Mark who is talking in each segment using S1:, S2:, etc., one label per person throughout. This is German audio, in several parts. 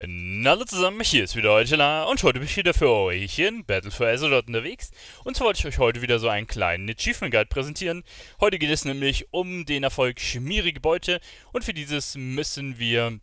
S1: Hallo zusammen, hier ist wieder Eutela und heute bin ich wieder für euch in Battle for Azeroth unterwegs und zwar wollte ich euch heute wieder so einen kleinen Achievement Guide präsentieren. Heute geht es nämlich um den Erfolg Schmierige Beute und für dieses müssen wir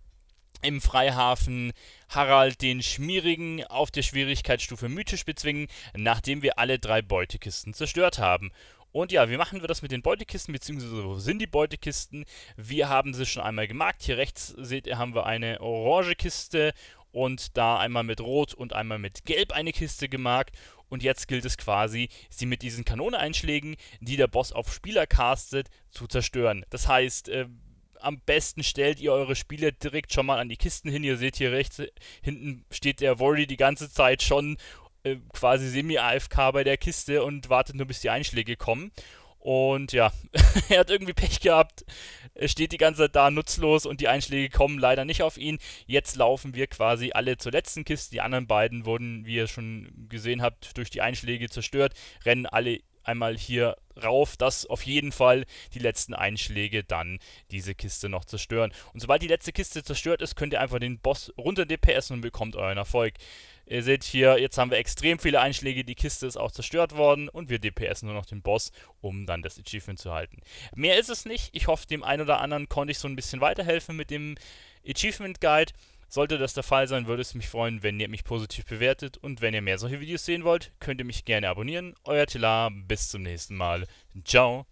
S1: im Freihafen Harald den Schmierigen auf der Schwierigkeitsstufe Mythisch bezwingen, nachdem wir alle drei Beutekisten zerstört haben. Und ja, wie machen wir das mit den Beutekisten, beziehungsweise wo sind die Beutekisten? Wir haben sie schon einmal gemarkt. Hier rechts seht ihr, haben wir eine orange Kiste und da einmal mit Rot und einmal mit Gelb eine Kiste gemarkt. Und jetzt gilt es quasi, sie mit diesen Kanoneinschlägen, die der Boss auf Spieler castet, zu zerstören. Das heißt, äh, am besten stellt ihr eure Spieler direkt schon mal an die Kisten hin. Ihr seht hier rechts, hinten steht der Worry die ganze Zeit schon äh, quasi semi-AFK bei der Kiste und wartet nur, bis die Einschläge kommen. Und ja, er hat irgendwie Pech gehabt, er steht die ganze Zeit da nutzlos und die Einschläge kommen leider nicht auf ihn. Jetzt laufen wir quasi alle zur letzten Kiste. Die anderen beiden wurden, wie ihr schon gesehen habt, durch die Einschläge zerstört, rennen alle einmal hier rauf, dass auf jeden Fall die letzten Einschläge dann diese Kiste noch zerstören. Und sobald die letzte Kiste zerstört ist, könnt ihr einfach den Boss runter DPS und bekommt euren Erfolg. Ihr seht hier, jetzt haben wir extrem viele Einschläge, die Kiste ist auch zerstört worden und wir DPS nur noch den Boss, um dann das Achievement zu halten. Mehr ist es nicht. Ich hoffe, dem einen oder anderen konnte ich so ein bisschen weiterhelfen mit dem Achievement Guide. Sollte das der Fall sein, würde es mich freuen, wenn ihr mich positiv bewertet und wenn ihr mehr solche Videos sehen wollt, könnt ihr mich gerne abonnieren. Euer Tila, bis zum nächsten Mal. Ciao.